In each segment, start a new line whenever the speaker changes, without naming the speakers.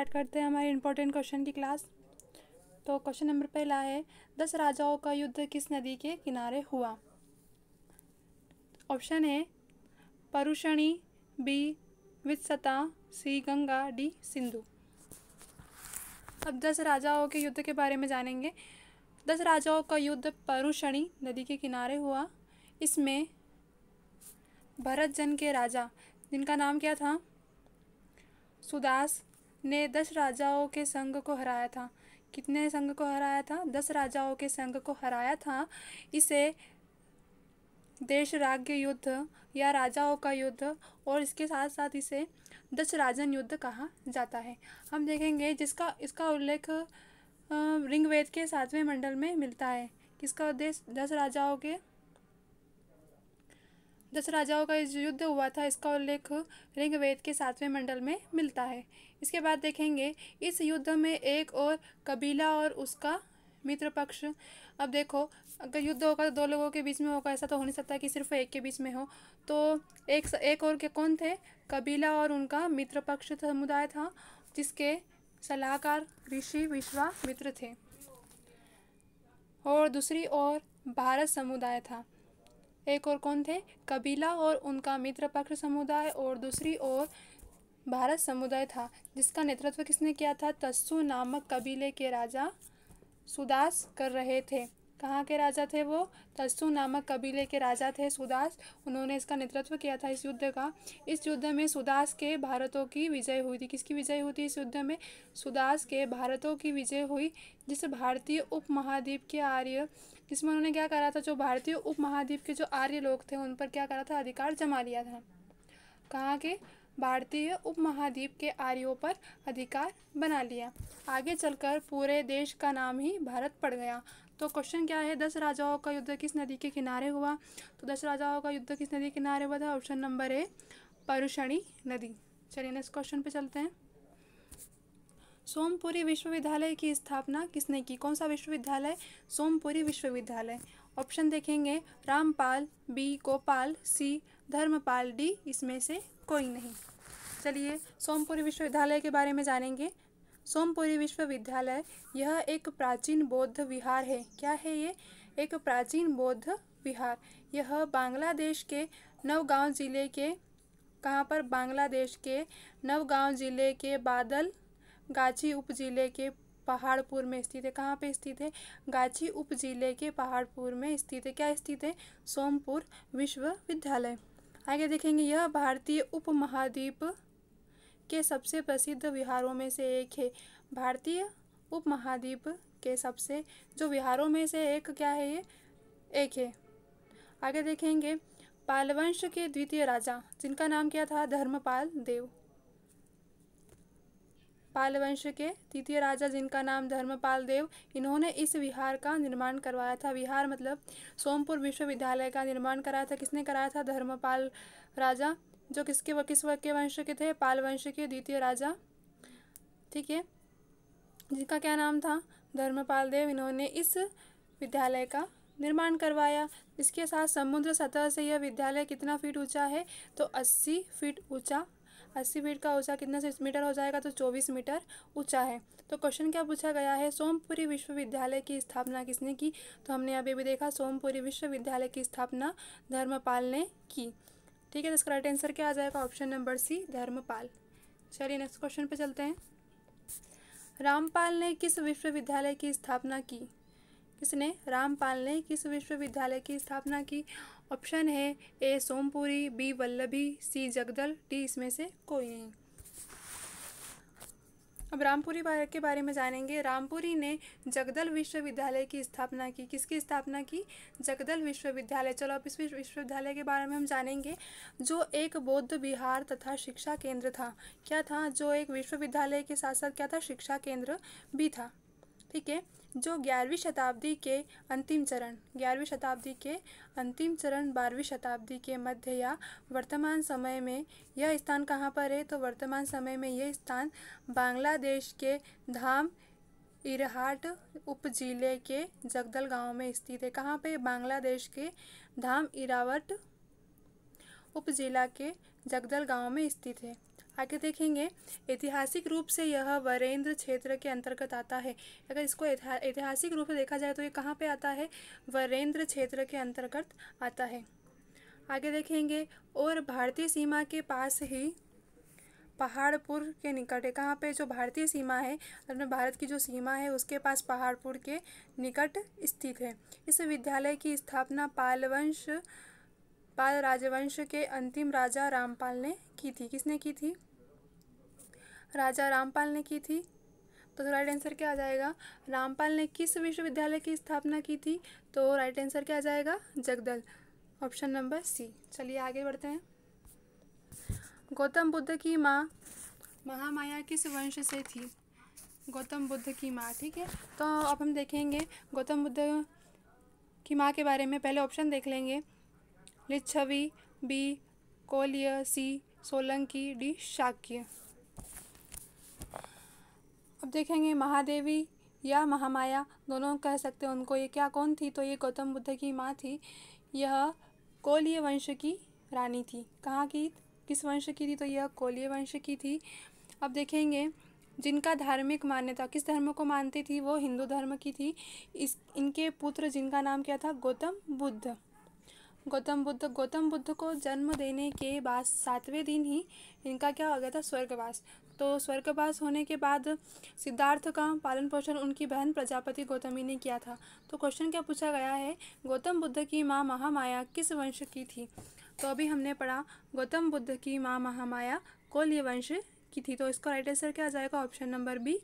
start करते हैं हमारे इंपॉर्टेंट क्वेश्चन की क्लास तो क्वेश्चन नंबर पहला है दस राजाओं का युद्ध किस नदी के किनारे हुआ ऑप्शन है Parushni B Vitasta C Ganga D Sindhu अब दस राजाओं के युद्ध के बारे में जानेंगे दस राजाओं का युद्ध परुषणी नदी के किनारे हुआ इसमें भरत जन के राजा जिनका नाम क्या था सुदास ने दस राजाओं के संग को हराया था कितने संघ को हराया था दस राजाओं के संघ को हराया था इसे देशराज्य युद्ध या राजाओं का युद्ध और इसके साथ साथ इसे दस राजन युद्ध कहा जाता है हम देखेंगे जिसका इसका उल्लेख रिंगवेद के सातवें मंडल में मिलता है किसका उद्देश्य दस राजाओं के दस राजाओं का युद्ध हुआ था इसका उल्लेख ऋग्वेद के सातवें मंडल में मिलता है इसके बाद देखेंगे इस युद्ध में एक और कबीला और उसका मित्र पक्ष अब देखो अगर युद्ध होगा तो दो लोगों के बीच में होगा ऐसा तो हो नहीं सकता कि सिर्फ एक के बीच में हो तो एक एक और के कौन थे कबीला और उनका मित्र पक्ष समुदाय था जिसके सलाहकार ऋषि विश्वामित्र थे और दूसरी ओर भारत समुदाय था एक और कौन थे कबीला और उनका मित्र पक्ष समुदाय और दूसरी ओर भारत समुदाय था जिसका नेतृत्व किसने किया था तस्सू नामक कबीले के राजा सुदास कर रहे थे कहाँ के राजा थे वो तस्सु नामक कबीले के राजा थे सुदास उन्होंने इसका नेतृत्व किया था इस युद्ध का इस युद्ध में सुदास के भारतों की विजय हुई थी किसकी विजय हुई थी इस युद्ध में सुदास के भारतों की विजय हुई जिसे भारतीय उपमहाद्वीप के आर्य जिसमें उन्होंने क्या करा था जो भारतीय उपमहाद्वीप के जो आर्य लोग थे उन पर क्या करा था अधिकार जमा लिया था कहाँ के भारतीय उपमहाद्वीप के आर्यों पर अधिकार बना लिया आगे चलकर पूरे देश का नाम ही भारत पड़ गया तो क्वेश्चन क्या है दस राजाओं का युद्ध किस नदी के किनारे हुआ तो दस राजाओं का युद्ध किस नदी के किनारे हुआ था ऑप्शन नंबर ए परुषणी नदी चलिए नेक्स्ट क्वेश्चन पे चलते हैं सोमपुरी विश्वविद्यालय की स्थापना किसने की कौन सा विश्वविद्यालय सोमपुरी विश्वविद्यालय ऑप्शन देखेंगे Rampal B Gopal C Dharmapal D इसमें से कोई नहीं चलिए सोमपुरी विश्वविद्यालय के बारे में जानेंगे सोमपुरी विश्वविद्यालय यह एक प्राचीन बौद्ध विहार है क्या है ये एक प्राचीन बौद्ध विहार यह बांग्लादेश के नवगांव जिले के कहाँ पर बांग्लादेश के नवगांव जिले के बादल गाची उप जिले के पहाड़पुर में स्थित है कहाँ पे स्थित है गाची उप जिले के पहाड़पुर में स्थित है क्या स्थित है सोमपुर विश्वविद्यालय आगे देखेंगे यह भारतीय उपमहाद्वीप के सबसे प्रसिद्ध विहारों में से एक है भारतीय उपमहाद्वीप के सबसे जो विहारों में से एक क्या है ये एक है आगे देखेंगे पालवंश के द्वितीय राजा जिनका नाम क्या था धर्मपाल देव पालवंश के तृतीय राजा जिनका नाम धर्मपाल देव इन्होंने इस विहार का निर्माण करवाया था विहार मतलब सोमपुर विश्वविद्यालय का निर्माण कराया था किसने कराया था धर्मपाल राजा जो किसके व किस वर्ग के वंश के थे पाल वंश के द्वितीय राजा ठीक है जिनका क्या नाम था धर्मपाल देव इन्होंने इस विद्यालय का निर्माण करवाया इसके साथ समुद्र सतह से यह विद्यालय कितना फीट ऊंचा है तो अस्सी फीट ऊंचा अस्सी फीट का ऊंचा कितना मीटर हो जाएगा तो चौबीस मीटर ऊंचा है तो क्वेश्चन क्या पूछा गया है सोमपुरी विश्वविद्यालय की स्थापना किसने की तो हमने अभी भी देखा सोमपुरी विश्वविद्यालय की स्थापना धर्मपाल ने की ठीक है तो इसका राइट आंसर क्या आ जाएगा ऑप्शन नंबर सी धर्मपाल चलिए नेक्स्ट क्वेश्चन पे चलते हैं रामपाल ने किस विश्वविद्यालय की स्थापना की किसने रामपाल ने किस विश्वविद्यालय की स्थापना की ऑप्शन है A Sompuri B Vallabhi C Jagdal D इसमें से कोई नहीं अब रामपुरी के बारे में जानेंगे रामपुरी ने जगदल विश्वविद्यालय की स्थापना की किसकी स्थापना की जगदल विश्वविद्यालय चलो अब इस विश्वविद्यालय के बारे में हम जानेंगे जो एक बौद्ध बिहार तथा शिक्षा केंद्र था क्या था जो एक विश्वविद्यालय के साथ साथ क्या था शिक्षा केंद्र भी था ठीक है जो ग्यारहवीं शताब्दी के अंतिम चरण ग्यारहवीं शताब्दी के अंतिम चरण बारहवीं शताब्दी के मध्य या वर्तमान समय में यह स्थान कहाँ पर है तो वर्तमान समय में यह स्थान बांग्लादेश के धाम इरहाट उप जिले के जगदल गांव में स्थित है कहाँ पे बांग्लादेश के धाम इरावट उप जिला के जगदल गांव में स्थित है आगे देखेंगे ऐतिहासिक रूप से यह वरेंद्र क्षेत्र के अंतर्गत आता है अगर इसको ऐतिहासिक रूप से देखा जाए तो ये कहाँ पे आता है वरेंद्र क्षेत्र के अंतर्गत आता है आगे देखेंगे और भारतीय सीमा के पास ही पहाड़पुर के निकट है कहाँ पे जो भारतीय सीमा है अपने भारत की जो सीमा है उसके पास पहाड़पुर के निकट स्थित है इस विद्यालय की स्थापना पालवंश नेपाल राजवंश के अंतिम राजा रामपाल ने की थी किसने की थी राजा रामपाल ने की थी तो राइट आंसर क्या आ जाएगा रामपाल ने किस विश्वविद्यालय की स्थापना की थी तो राइट आंसर क्या आ जाएगा जगदल ऑप्शन नंबर सी चलिए आगे बढ़ते हैं गौतम बुद्ध की माँ महामाया किस वंश से थी गौतम बुद्ध की माँ ठीक है तो अब हम देखेंगे गौतम बुद्ध की माँ के बारे में पहले ऑप्शन देख लेंगे Lichchhavi B Koliya C Solanki D Shakya अब देखेंगे महादेवी या महामाया दोनों कह सकते हैं उनको ये क्या कौन थी तो ये गौतम बुद्ध की माँ थी यह कोलिय वंश की रानी थी कहाँ की किस वंश की थी तो यह कोलिय वंश की थी अब देखेंगे जिनका धार्मिक मान्यता किस धर्म को मानती थी वो हिंदू धर्म की थी इस इनके पुत्र जिनका नाम क्या था गौतम बुद्ध गौतम बुद्ध गौतम बुद्ध को जन्म देने के बाद सातवें दिन ही इनका क्या हो गया था स्वर्गवास तो स्वर्गवास होने के बाद सिद्धार्थ का पालन पोषण उनकी बहन प्रजापति गौतमी ने किया था तो क्वेश्चन क्या पूछा गया है गौतम बुद्ध की माँ महामाया किस वंश की थी तो अभी हमने पढ़ा गौतम बुद्ध की माँ महामाया कौल्य वंश की थी तो इसका राइट आंसर क्या आ जाएगा ऑप्शन नंबर बी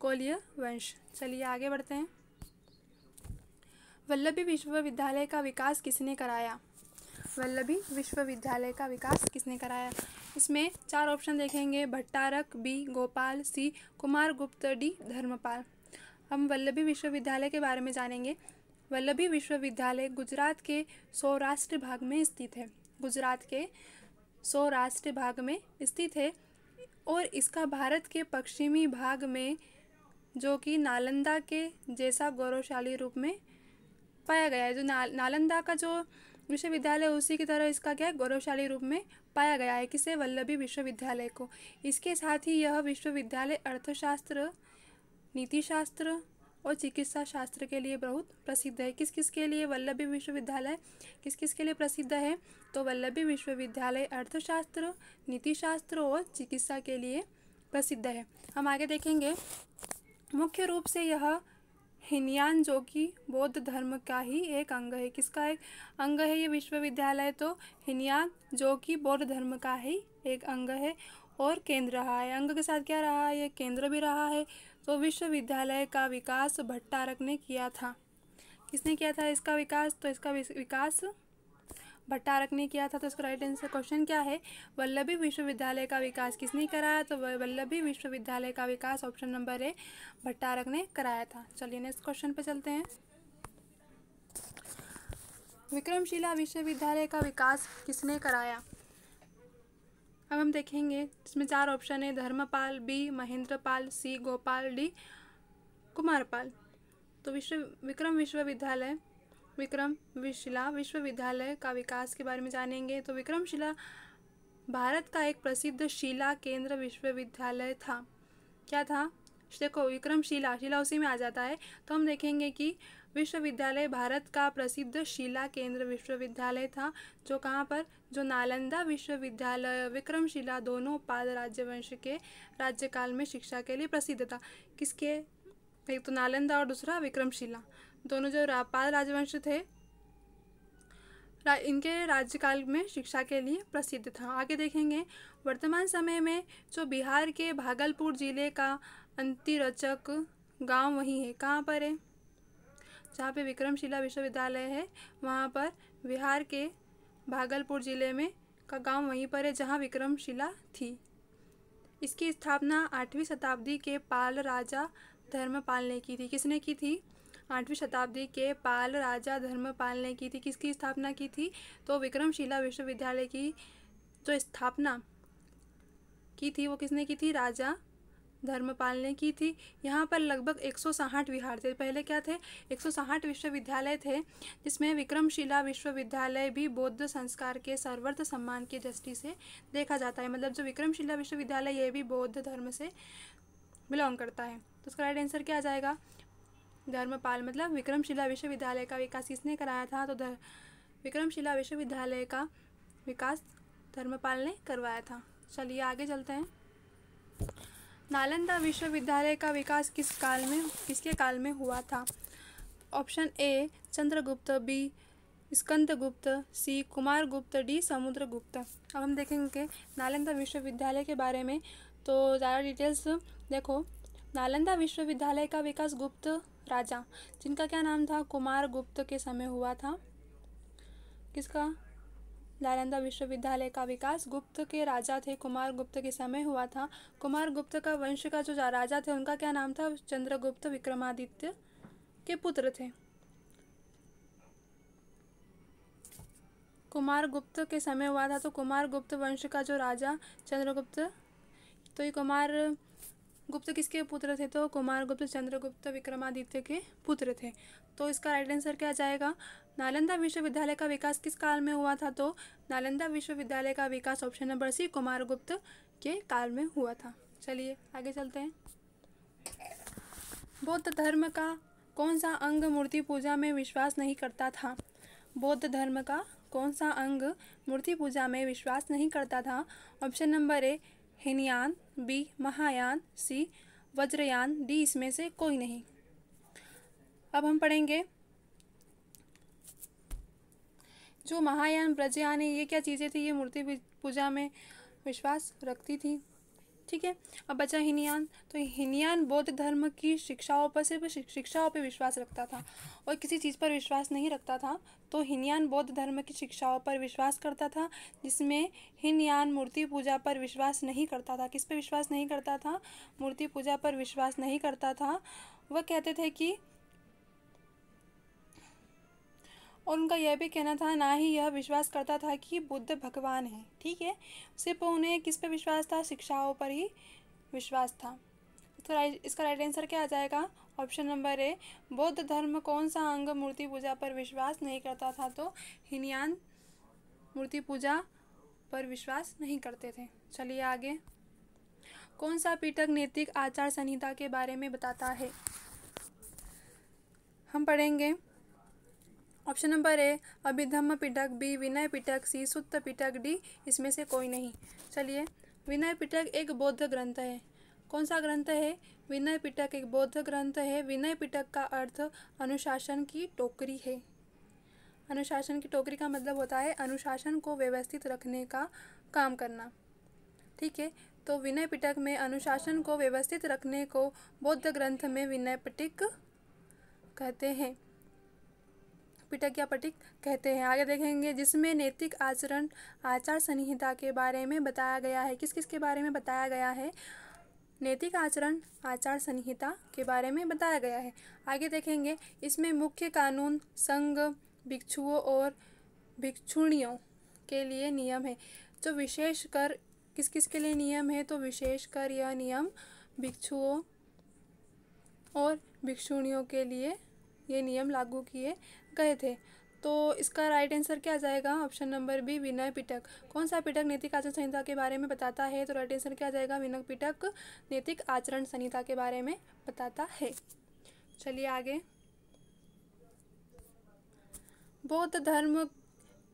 कौल्य वंश चलिए आगे बढ़ते हैं वल्लभी विश्वविद्यालय का विकास किसने कराया वल्लभी विश्वविद्यालय का विकास किसने कराया इसमें चार ऑप्शन देखेंगे Bhattarak B Gopal C Kumar Gupta D Dharmpal हम वल्लभी विश्वविद्यालय के बारे में जानेंगे वल्लभी विश्वविद्यालय गुजरात के सौराष्ट्र भाग में स्थित है गुजरात के सौराष्ट्र भाग में स्थित है और इसका भारत के पश्चिमी भाग में जो कि नालंदा के जैसा गौरवशाली रूप में पाया गया है जो ना, नालंदा का जो विश्वविद्यालय उसी की तरह इसका क्या गौरवशाली रूप में पाया गया है किसे वल्लभी विश्वविद्यालय को इसके साथ ही यह विश्वविद्यालय अर्थशास्त्र नीतिशास्त्र और चिकित्सा शास्त्र के लिए बहुत प्रसिद्ध है किस किस के लिए वल्लभी विश्वविद्यालय किस किस के लिए प्रसिद्ध है तो वल्लभी विश्वविद्यालय अर्थशास्त्र नीतिशास्त्र और चिकित्सा के लिए प्रसिद्ध है हम आगे देखेंगे मुख्य रूप से यह हिनयान जो कि बौद्ध धर्म का ही एक अंग है किसका एक अंग है ये विश्वविद्यालय तो हिनयान जो कि बौद्ध धर्म का ही एक अंग है और केंद्र रहा है अंग के साथ क्या रहा है ये केंद्र भी रहा है तो विश्वविद्यालय का विकास भट्टारक ने किया था किसने किया था इसका विकास तो इसका विकास भट्टारक ने किया था तो इसका राइट आंसर क्वेश्चन क्या है वल्लभी विश्वविद्यालय का विकास किसने कराया तो वल्लभी विश्वविद्यालय का विकास ऑप्शन नंबर ए भट्टारक ने कराया था चलिए नेक्स्ट क्वेश्चन पे चलते हैं विक्रमशिला विश्वविद्यालय का विकास किसने कराया अब हम देखेंगे इसमें चार ऑप्शन है Dharmapal B Mahendrapal C Gopal D Kumarpal तो विश्व विक्रम विश्वविद्यालय विक्रम विशिला विश्वविद्यालय का विकास के बारे में जानेंगे तो विक्रमशिला भारत का एक प्रसिद्ध शिला केंद्र विश्वविद्यालय था क्या था देखो विक्रमशिला शिला उसी में आ जाता है तो हम देखेंगे कि विश्वविद्यालय भारत का प्रसिद्ध शिला केंद्र विश्वविद्यालय था जो कहाँ पर जो नालंदा विश्वविद्यालय विक्रमशिला दोनों राज्य राज्यवंश के राज्यकाल में शिक्षा के लिए प्रसिद्ध था किसके एक तो नालंदा और दूसरा विक्रमशिला दोनों जो पाल राजवंश थे रा, इनके राज्यकाल में शिक्षा के लिए प्रसिद्ध था आगे देखेंगे वर्तमान समय में जो बिहार के भागलपुर जिले का अंतिरचक गांव वहीं है कहाँ पर है जहाँ पे विक्रमशिला विश्वविद्यालय है वहाँ पर बिहार के भागलपुर जिले में का गांव वहीं पर है जहाँ विक्रमशिला थी इसकी स्थापना आठवीं शताब्दी के पाल राजा धर्मपाल ने की थी किसने की थी आठवीं शताब्दी के पाल राजा धर्मपाल ने की थी किसकी स्थापना की थी तो विक्रमशिला विश्वविद्यालय की जो स्थापना की थी वो किसने की थी राजा धर्मपाल ने की थी यहाँ पर लगभग एक विहार थे पहले क्या थे एक विश्वविद्यालय थे जिसमें विक्रमशिला विश्वविद्यालय भी बौद्ध संस्कार के सर्वत्र सम्मान की दृष्टि से देखा जाता है मतलब जो विक्रमशिला विश्वविद्यालय ये भी बौद्ध धर्म से बिलोंग करता है तो उसका राइट आंसर क्या आ जाएगा धर्मपाल मतलब विक्रमशिला विश्वविद्यालय का विकास किसने कराया था तो विक्रमशिला विश्वविद्यालय का विकास धर्मपाल ने करवाया था चलिए आगे चलते हैं नालंदा विश्वविद्यालय का विकास किस काल में किसके काल में हुआ था ऑप्शन ए चंद्रगुप्त बी गुप्त सी कुमार गुप्त डी समुद्र गुप्त अब हम देखेंगे नालंदा विश्वविद्यालय के बारे में तो ज़्यादा डिटेल्स देखो नालंदा विश्वविद्यालय का विकास गुप्त राजा जिनका क्या नाम था कुमार गुप्त के समय हुआ था किसका नालंदा विश्वविद्यालय का विकास गुप्त के राजा थे कुमार गुप्त के समय हुआ था कुमार गुप्त का वंश का जो राजा थे उनका क्या नाम था चंद्रगुप्त विक्रमादित्य के पुत्र थे कुमार गुप्त के समय हुआ था तो कुमार गुप्त वंश का जो राजा चंद्रगुप्त तो ये कुमार गुप्त किसके पुत्र थे तो कुमार गुप्त चंद्रगुप्त विक्रमादित्य के पुत्र थे तो इसका राइट आंसर क्या जाएगा नालंदा विश्वविद्यालय का विकास किस काल में हुआ था तो नालंदा विश्वविद्यालय का विकास option number C Kumar Gupta के काल में हुआ था चलिए आगे चलते हैं बौद्ध धर्म का कौन सा अंग मूर्ति पूजा में विश्वास नहीं करता था बौद्ध धर्म का कौन सा अंग मूर्ति पूजा में विश्वास नहीं करता था option number A Hinayana B Mahayana C Vajrayana D इसमें से कोई नहीं अब हम पढ़ेंगे जो महायान ब्रजयान है ये क्या चीज़ें थी ये मूर्ति पूजा में विश्वास रखती थी ठीक है अब बचा हिनियान तो हिनियान बौद्ध धर्म की शिक्षाओं पर सिर्फ शिक्षाओं पर विश्वास रखता था और किसी चीज़ पर विश्वास नहीं रखता था तो हिनयान बौद्ध धर्म की शिक्षाओं पर विश्वास करता था जिसमें हिनयान मूर्ति पूजा पर विश्वास नहीं करता था किस पर विश्वास नहीं करता था मूर्ति पूजा पर विश्वास नहीं करता था वह कहते थे कि और उनका यह भी कहना था ना ही यह विश्वास करता था कि बुद्ध भगवान है ठीक है सिर्फ उन्हें किस पे विश्वास था शिक्षाओं पर ही विश्वास था तो राइट इसका राइट आंसर क्या आ जाएगा ऑप्शन नंबर ए बौद्ध धर्म कौन सा अंग मूर्ति पूजा पर विश्वास नहीं करता था तो हिनयान मूर्ति पूजा पर विश्वास नहीं करते थे चलिए आगे कौन सा पीटक नैतिक आचार संहिता के बारे में बताता है हम पढ़ेंगे option number A Abhidhamma Pitaka B Vinaya Pitaka C Sutta Pitaka D इसमें से कोई नहीं चलिए विनय पिटक एक बौद्ध ग्रंथ है कौन सा ग्रंथ है विनय पिटक एक बौद्ध ग्रंथ है विनय पिटक का अर्थ अनुशासन की टोकरी है अनुशासन की टोकरी का मतलब होता है अनुशासन को व्यवस्थित रखने का काम करना ठीक है तो विनय पिटक में अनुशासन को व्यवस्थित रखने को बौद्ध ग्रंथ में विनय पिटिक कहते हैं पिटकियापटिक कहते हैं आगे देखेंगे जिसमें नैतिक आचरण आचार संहिता के बारे में बताया गया है किस किस के बारे में बताया गया है नैतिक आचरण आचार संहिता के बारे में बताया गया है आगे देखेंगे इसमें मुख्य कानून संघ भिक्षुओं और भिक्षुणियों के लिए नियम है जो विशेष कर किस किस के लिए नियम है तो विशेष कर यह नियम भिक्षुओं और भिक्षुणियों के लिए ये नियम लागू किए गए थे तो इसका राइट आंसर क्या आ जाएगा option number B Vinaya Pitaka कौन सा पिटक नैतिक आचरण संहिता के बारे में बताता है तो राइट आंसर क्या आ जाएगा विनय पिटक नैतिक आचरण संहिता के बारे में बताता है चलिए आगे बौद्ध धर्म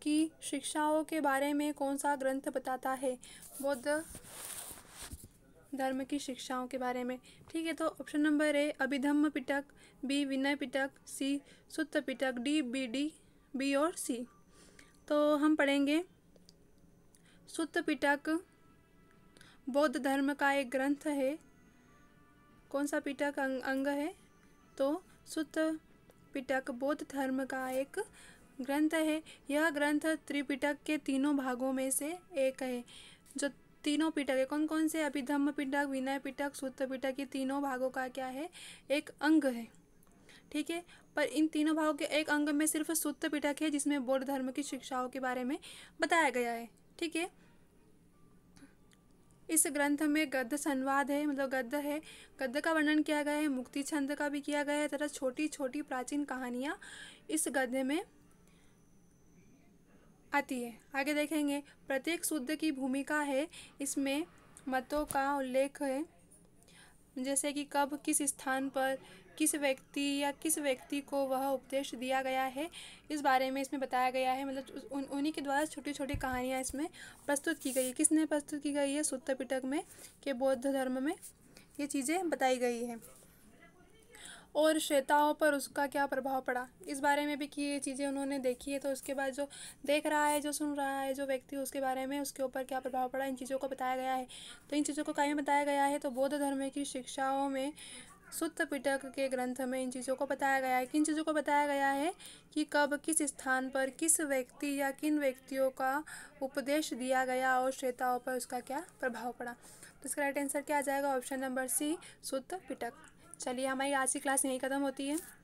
की शिक्षाओं के बारे में कौन सा ग्रंथ बताता है बौद्ध धर्म की शिक्षाओं के बारे में ठीक है तो option number A Abhidhamma Pitaka B Vinaya Pitaka C Sutta Pitaka D B D B और सी तो हम पढ़ेंगे सुत्त पिटक बौद्ध धर्म का एक ग्रंथ है कौन सा पिटक अंग, अंग है तो सुत्त पिटक बौद्ध धर्म का एक ग्रंथ है यह ग्रंथ त्रिपिटक के तीनों भागों में से एक है जो तीनों पिटक है कौन कौन से अभिधम्म पिटक विनय पिटक सूत्र पिटक ये तीनों भागों का क्या है एक अंग है ठीक है पर इन तीनों भागों के एक अंग में सिर्फ सूत्र पिटक है जिसमें बौद्ध धर्म की शिक्षाओं के बारे में बताया गया है ठीक है इस ग्रंथ में गद्य संवाद है मतलब गद्य है गद्य का वर्णन किया गया है मुक्ति छंद का भी किया गया है तथा छोटी छोटी प्राचीन कहानियाँ इस गद्य में आती है आगे देखेंगे प्रत्येक शुद्ध की भूमिका है इसमें मतों का उल्लेख है जैसे कि कब किस स्थान पर किस व्यक्ति या किस व्यक्ति को वह उपदेश दिया गया है इस बारे में इसमें बताया गया है मतलब उन उन्हीं के द्वारा छोटी छोटी कहानियाँ इसमें प्रस्तुत की गई है किसने प्रस्तुत की गई है शुद्ध पिटक में के बौद्ध धर्म में ये चीज़ें बताई गई है और श्वेताओं पर उसका क्या प्रभाव पड़ा इस बारे में भी कि ये चीज़ें उन्होंने देखी है तो उसके बाद जो देख रहा है जो सुन रहा है जो व्यक्ति उसके बारे में उसके ऊपर क्या प्रभाव पड़ा इन चीज़ों को बताया गया है तो इन चीज़ों को कहीं बताया गया है तो बौद्ध धर्म की शिक्षाओं में सुत्त पिटक के ग्रंथ में इन चीज़ों को बताया गया है किन चीज़ों को बताया गया है कि कब किस स्थान पर किस व्यक्ति या किन व्यक्तियों का उपदेश दिया गया और श्वेताओं पर उसका क्या प्रभाव पड़ा तो इसका राइट आंसर क्या आ जाएगा ऑप्शन नंबर सी सुत्त पिटक चलिए हमारी आज की क्लास यहीं ख़त्म होती है